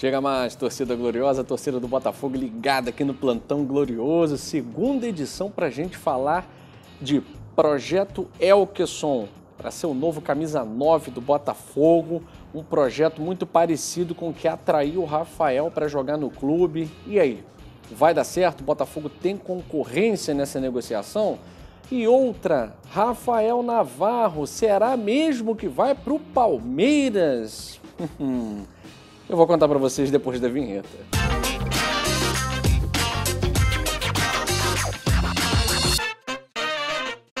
Chega mais, torcida gloriosa, torcida do Botafogo ligada aqui no Plantão Glorioso, segunda edição para a gente falar de Projeto Elkeson, para ser o novo camisa 9 do Botafogo, um projeto muito parecido com o que atraiu o Rafael para jogar no clube. E aí, vai dar certo? O Botafogo tem concorrência nessa negociação? E outra, Rafael Navarro, será mesmo que vai para o Palmeiras? Hum. Eu vou contar para vocês depois da vinheta.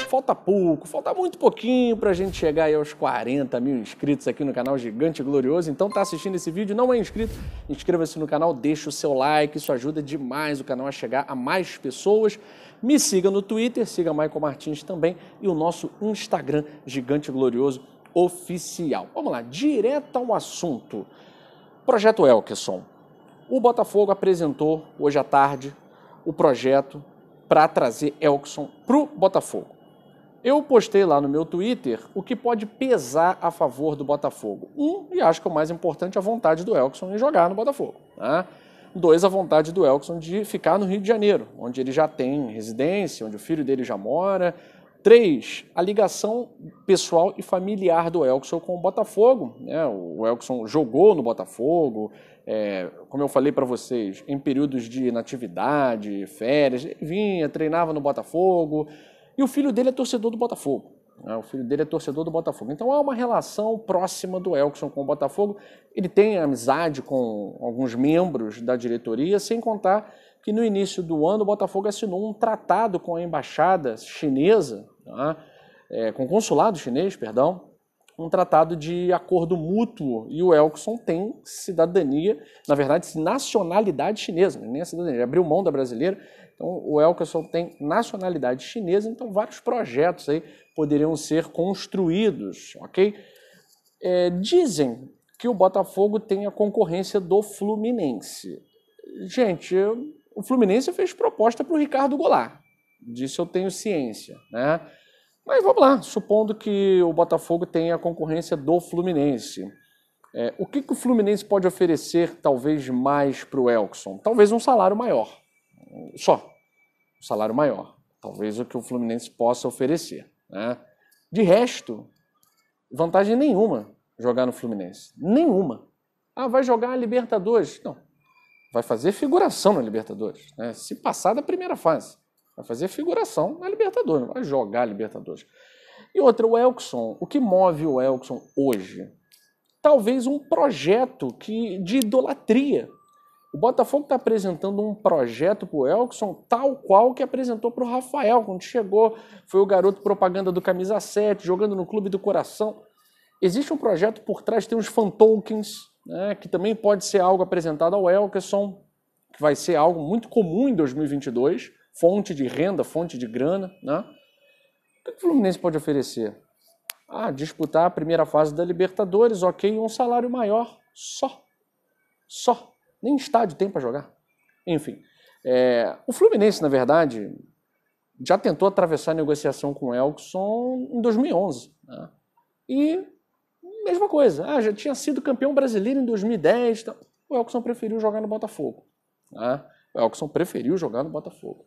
Falta pouco, falta muito pouquinho para a gente chegar aí aos 40 mil inscritos aqui no canal Gigante Glorioso. Então tá assistindo esse vídeo não é inscrito? Inscreva-se no canal, deixa o seu like, isso ajuda demais o canal a chegar a mais pessoas. Me siga no Twitter, siga Michael Martins também e o nosso Instagram Gigante Glorioso Oficial. Vamos lá, direto ao assunto. Projeto Elkeson. O Botafogo apresentou hoje à tarde o projeto para trazer Elkson para o Botafogo. Eu postei lá no meu Twitter o que pode pesar a favor do Botafogo. Um, e acho que o mais importante, a vontade do Elkson em jogar no Botafogo. Né? Dois, a vontade do Elkson de ficar no Rio de Janeiro, onde ele já tem residência, onde o filho dele já mora, Três, a ligação pessoal e familiar do Elkson com o Botafogo. Né? O Elkson jogou no Botafogo, é, como eu falei para vocês, em períodos de natividade, férias, vinha, treinava no Botafogo. E o filho dele é torcedor do Botafogo. Né? O filho dele é torcedor do Botafogo. Então há uma relação próxima do Elkson com o Botafogo. Ele tem amizade com alguns membros da diretoria, sem contar que no início do ano o Botafogo assinou um tratado com a embaixada chinesa, né, é, com o consulado chinês, perdão, um tratado de acordo mútuo e o Elkson tem cidadania, na verdade, nacionalidade chinesa, né? nem a cidadania, ele abriu mão da brasileira. Então, o Elkerson tem nacionalidade chinesa, então vários projetos aí poderiam ser construídos, ok? É, dizem que o Botafogo tem a concorrência do Fluminense. Gente, eu o Fluminense fez proposta para o Ricardo Goulart. Disso eu tenho ciência, né? Mas vamos lá, supondo que o Botafogo tenha a concorrência do Fluminense. É, o que, que o Fluminense pode oferecer, talvez, mais para o Elkson? Talvez um salário maior. Só. Um salário maior. Talvez o que o Fluminense possa oferecer. Né? De resto, vantagem nenhuma jogar no Fluminense. Nenhuma. Ah, vai jogar a Libertadores? Não vai fazer figuração na Libertadores. Né? Se passar da primeira fase, vai fazer figuração na Libertadores, vai jogar a Libertadores. E outra, o Elkson. O que move o Elkson hoje? Talvez um projeto que, de idolatria. O Botafogo está apresentando um projeto para o Elkson tal qual que apresentou para o Rafael quando chegou. Foi o garoto propaganda do Camisa 7, jogando no Clube do Coração. Existe um projeto por trás, tem uns fan tokens, né, que também pode ser algo apresentado ao Elkerson, que vai ser algo muito comum em 2022, fonte de renda, fonte de grana. Né? O que o Fluminense pode oferecer? Ah, disputar a primeira fase da Libertadores, ok, um salário maior, só. Só. Nem estádio tem para jogar. Enfim, é, o Fluminense, na verdade, já tentou atravessar a negociação com o Elkson em 2011. Né? E mesma coisa. Ah, já tinha sido campeão brasileiro em 2010. Tá... O Elkson preferiu jogar no Botafogo. Né? O Elkson preferiu jogar no Botafogo.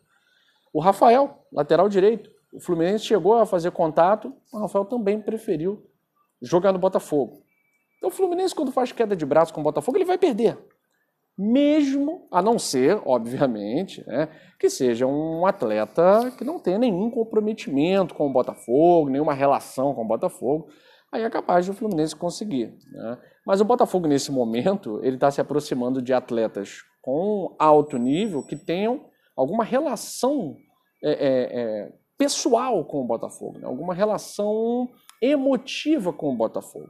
O Rafael, lateral direito. O Fluminense chegou a fazer contato, o Rafael também preferiu jogar no Botafogo. Então o Fluminense, quando faz queda de braço com o Botafogo, ele vai perder. Mesmo, a não ser, obviamente, né, que seja um atleta que não tenha nenhum comprometimento com o Botafogo, nenhuma relação com o Botafogo aí é capaz de o Fluminense conseguir. Né? Mas o Botafogo, nesse momento, ele está se aproximando de atletas com alto nível que tenham alguma relação é, é, é, pessoal com o Botafogo, né? alguma relação emotiva com o Botafogo.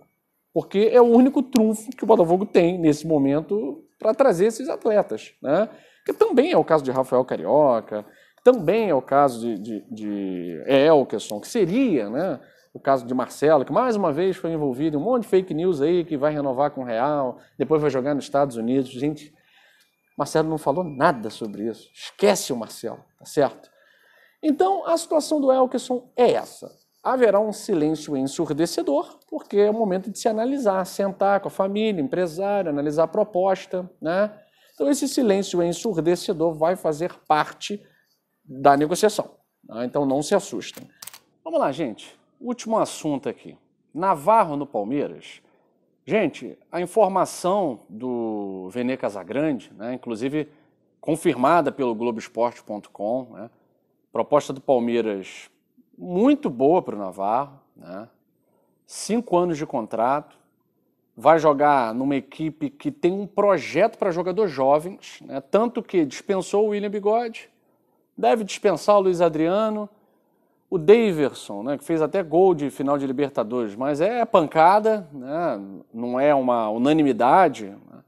Porque é o único trunfo que o Botafogo tem nesse momento para trazer esses atletas. Né? Que também é o caso de Rafael Carioca, também é o caso de, de, de Elkerson, que seria né, o caso de Marcelo, que mais uma vez foi envolvido em um monte de fake news aí, que vai renovar com o Real, depois vai jogar nos Estados Unidos. Gente, Marcelo não falou nada sobre isso. Esquece o Marcelo, tá certo? Então, a situação do Elkerson é essa. Haverá um silêncio ensurdecedor, porque é o momento de se analisar, sentar com a família, empresário, analisar a proposta, né? Então, esse silêncio ensurdecedor vai fazer parte da negociação. Tá? Então, não se assustem. Vamos lá, gente. Último assunto aqui. Navarro no Palmeiras. Gente, a informação do Vene Casagrande, né, inclusive confirmada pelo Globoesporte.com, né, proposta do Palmeiras muito boa para o Navarro, né, cinco anos de contrato, vai jogar numa equipe que tem um projeto para jogadores jovens, né, tanto que dispensou o William Bigode, deve dispensar o Luiz Adriano, o Daverson, né, que fez até gol de final de Libertadores, mas é pancada, né, não é uma unanimidade. Né.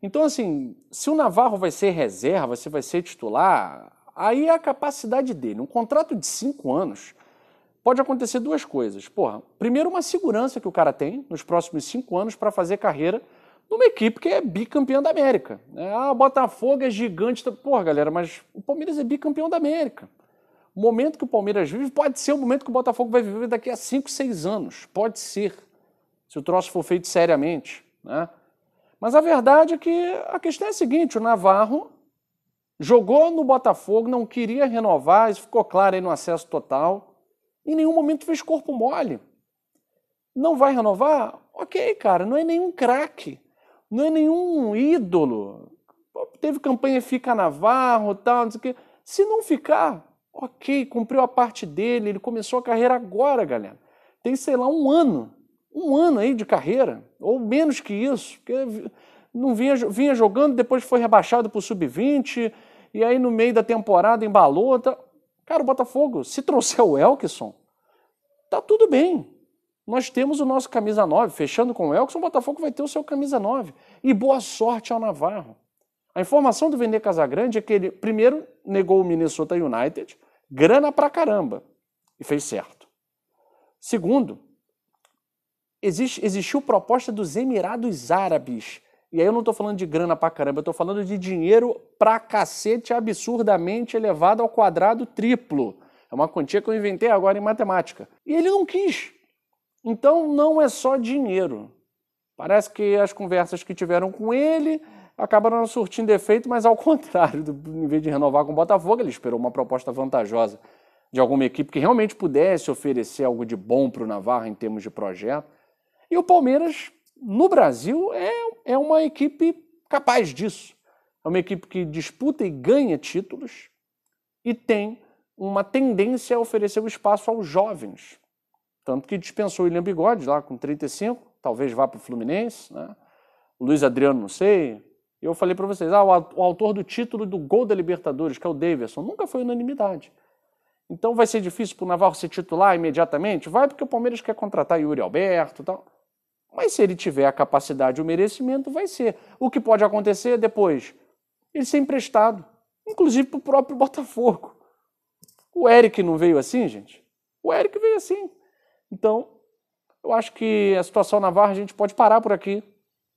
Então, assim, se o Navarro vai ser reserva, se vai ser titular, aí é a capacidade dele. Um contrato de cinco anos pode acontecer duas coisas. Porra, primeiro, uma segurança que o cara tem nos próximos cinco anos para fazer carreira numa equipe que é bicampeão da América. Né. Ah, o Botafogo é gigante. Porra, galera, mas o Palmeiras é bicampeão da América. O momento que o Palmeiras vive pode ser o momento que o Botafogo vai viver daqui a 5, 6 anos. Pode ser. Se o troço for feito seriamente. Né? Mas a verdade é que a questão é a seguinte: o Navarro jogou no Botafogo, não queria renovar, isso ficou claro aí no acesso total. Em nenhum momento fez corpo mole. Não vai renovar? Ok, cara, não é nenhum craque, não é nenhum ídolo. Teve campanha Fica Navarro, tal, não sei o quê. Se não ficar, Ok, cumpriu a parte dele, ele começou a carreira agora, galera. Tem, sei lá, um ano, um ano aí de carreira, ou menos que isso, porque não vinha, vinha jogando, depois foi rebaixado para o sub-20, e aí no meio da temporada embalou. Tá... Cara, o Botafogo, se trouxer o Elkson, tá tudo bem. Nós temos o nosso camisa 9, fechando com o Elkson, o Botafogo vai ter o seu camisa 9. E boa sorte ao Navarro. A informação do Vender Casagrande é que ele, primeiro, negou o Minnesota United, grana pra caramba e fez certo. Segundo, existe, existiu proposta dos Emirados Árabes. E aí eu não estou falando de grana pra caramba, eu estou falando de dinheiro pra cacete absurdamente elevado ao quadrado triplo. É uma quantia que eu inventei agora em matemática. E ele não quis. Então não é só dinheiro. Parece que as conversas que tiveram com ele acabaram não surtindo efeito, mas ao contrário, do, em vez de renovar com o Botafogo, ele esperou uma proposta vantajosa de alguma equipe que realmente pudesse oferecer algo de bom para o Navarro em termos de projeto. E o Palmeiras, no Brasil, é, é uma equipe capaz disso. É uma equipe que disputa e ganha títulos e tem uma tendência a oferecer o espaço aos jovens. Tanto que dispensou o William Bigode lá com 35, talvez vá para o Fluminense, né? Luiz Adriano, não sei, eu falei para vocês, ah, o autor do título do gol da Libertadores, que é o Davidson, nunca foi unanimidade. Então vai ser difícil para o Navarro se titular imediatamente? Vai porque o Palmeiras quer contratar Yuri Alberto e tal. Mas se ele tiver a capacidade e o merecimento, vai ser. O que pode acontecer depois? Ele ser emprestado, inclusive para o próprio Botafogo. O Eric não veio assim, gente? O Eric veio assim. Então, eu acho que a situação Navarro a gente pode parar por aqui.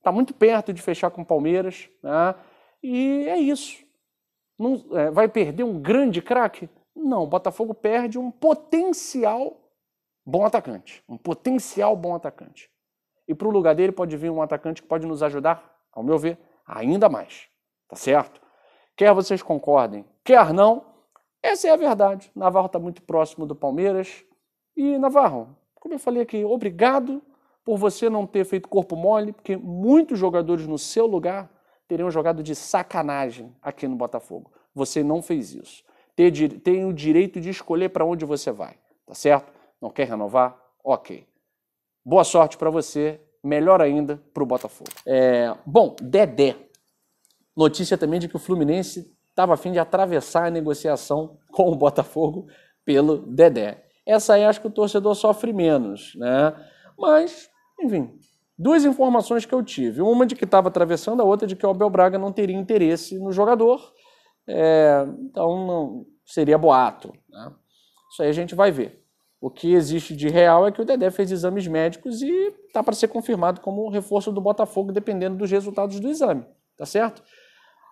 Está muito perto de fechar com o Palmeiras. Né? E é isso. Não, é, vai perder um grande craque? Não, o Botafogo perde um potencial bom atacante. Um potencial bom atacante. E para o lugar dele pode vir um atacante que pode nos ajudar, ao meu ver, ainda mais. Tá certo? Quer vocês concordem, quer não, essa é a verdade. Navarro está muito próximo do Palmeiras. E, Navarro, como eu falei aqui, obrigado por você não ter feito corpo mole, porque muitos jogadores no seu lugar teriam jogado de sacanagem aqui no Botafogo. Você não fez isso. Tem o direito de escolher para onde você vai, tá certo? Não quer renovar? Ok. Boa sorte para você, melhor ainda para o Botafogo. É... bom, Dedé. Notícia também de que o Fluminense estava a fim de atravessar a negociação com o Botafogo pelo Dedé. Essa aí acho que o torcedor sofre menos, né? Mas enfim, duas informações que eu tive. Uma de que estava atravessando, a outra de que o Abel Braga não teria interesse no jogador. É, então, não, seria boato. Né? Isso aí a gente vai ver. O que existe de real é que o Dedé fez exames médicos e está para ser confirmado como reforço do Botafogo, dependendo dos resultados do exame. Tá certo?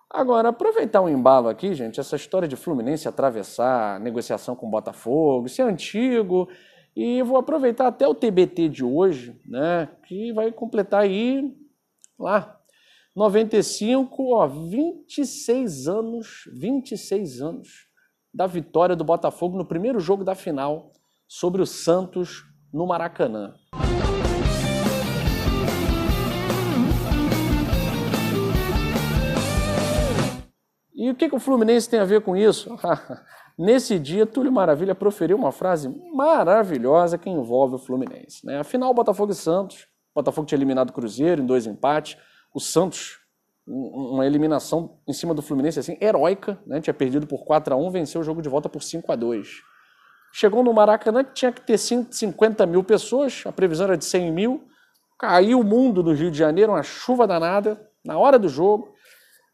Agora, aproveitar um embalo aqui, gente, essa história de Fluminense atravessar negociação com o Botafogo, isso é antigo, e vou aproveitar até o TBT de hoje, né, que vai completar aí lá 95, ó, 26 anos, 26 anos da vitória do Botafogo no primeiro jogo da final sobre o Santos no Maracanã. E o que, que o Fluminense tem a ver com isso? Nesse dia, Túlio Maravilha proferiu uma frase maravilhosa que envolve o Fluminense. Né? Afinal, Botafogo e Santos. O Botafogo tinha eliminado o Cruzeiro em dois empates. O Santos, uma eliminação em cima do Fluminense assim, heróica. Né? Tinha perdido por 4 a 1 venceu o jogo de volta por 5 a 2 Chegou no Maracanã, que tinha que ter 50 mil pessoas, a previsão era de 100 mil. Caiu o mundo no Rio de Janeiro, uma chuva danada, na hora do jogo.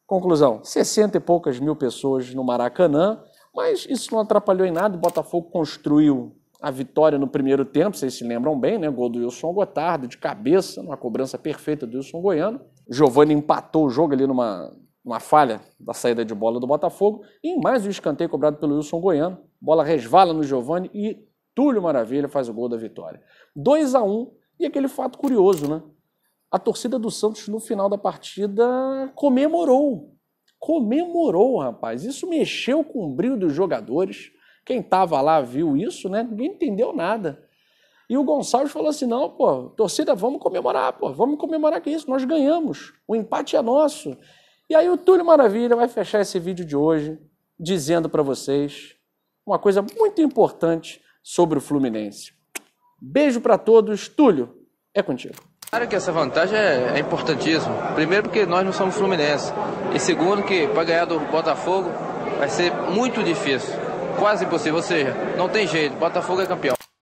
Conclusão: 60 e poucas mil pessoas no Maracanã. Mas isso não atrapalhou em nada. O Botafogo construiu a vitória no primeiro tempo, vocês se lembram bem, né? Gol do Wilson Gotardo, de cabeça, numa cobrança perfeita do Wilson Goiano. Giovani empatou o jogo ali numa, numa falha da saída de bola do Botafogo. E mais um escanteio cobrado pelo Wilson Goiano. Bola resvala no Giovani e Túlio Maravilha faz o gol da vitória. 2 a 1 um, e aquele fato curioso, né? A torcida do Santos no final da partida comemorou comemorou, rapaz. Isso mexeu com o brilho dos jogadores. Quem estava lá viu isso, né? Ninguém entendeu nada. E o Gonçalves falou assim: não, pô, torcida, vamos comemorar, pô, vamos comemorar que isso, nós ganhamos, o empate é nosso. E aí o Túlio Maravilha vai fechar esse vídeo de hoje dizendo para vocês uma coisa muito importante sobre o Fluminense. Beijo para todos, Túlio, é contigo. Claro que essa vantagem é, é, importantíssima. Primeiro porque nós não somos Fluminense. E segundo que para ganhar do Botafogo vai ser muito difícil. Quase impossível. Ou seja, não tem jeito. Botafogo é campeão.